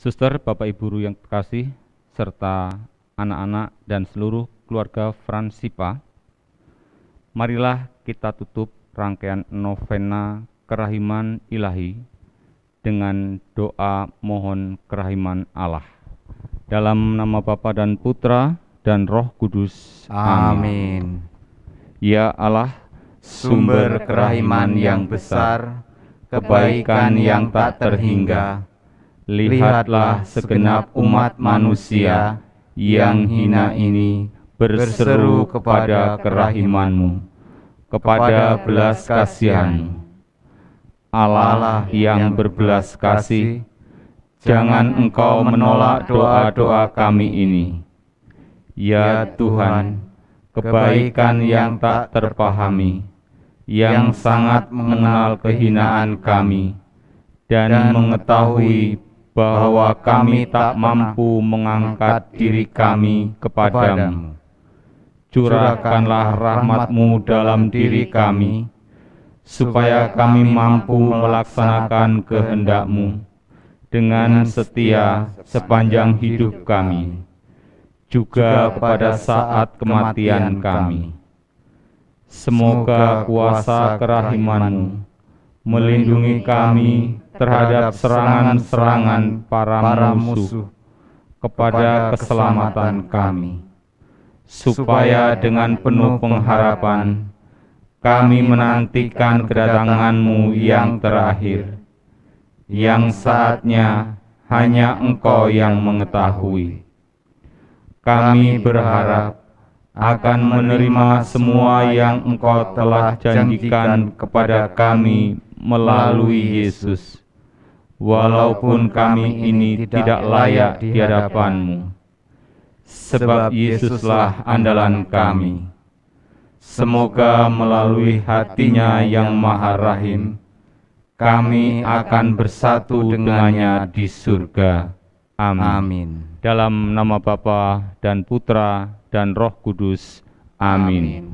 Suster, Bapak Ibu Ruh yang terkasih, serta anak-anak dan seluruh keluarga Fransipa, marilah kita tutup rangkaian novena kerahiman ilahi dengan doa mohon kerahiman Allah. Dalam nama Bapa dan Putra dan Roh Kudus. Amin. Ya Allah, sumber kerahiman yang besar, kebaikan yang tak terhingga, lihatlah segenap umat manusia yang hina ini berseru kepada kerahimanmu, kepada belas kasihan. Allah yang berbelas kasih, jangan engkau menolak doa-doa kami ini. Ya Tuhan, kebaikan yang tak terpahami, yang sangat mengenal kehinaan kami, dan mengetahui bahwa kami tak mampu mengangkat diri kami kepadamu. Curahkanlah rahmatmu dalam diri kami, supaya kami mampu melaksanakan kehendakmu dengan setia sepanjang hidup kami, juga pada saat kematian kami. Semoga kuasa kerahimanmu melindungi kami terhadap serangan-serangan para, para musuh kepada keselamatan kami, supaya dengan penuh pengharapan kami menantikan kedatanganmu yang terakhir, yang saatnya hanya engkau yang mengetahui. Kami berharap akan menerima semua yang engkau telah janjikan kepada kami melalui Yesus walaupun kami ini tidak layak di hadapanmu. Sebab Yesuslah andalan kami. Semoga melalui hatinya yang maha rahim, kami akan bersatu dengannya di surga. Amin. Amin. Dalam nama Bapa dan Putra dan Roh Kudus. Amin. Amin.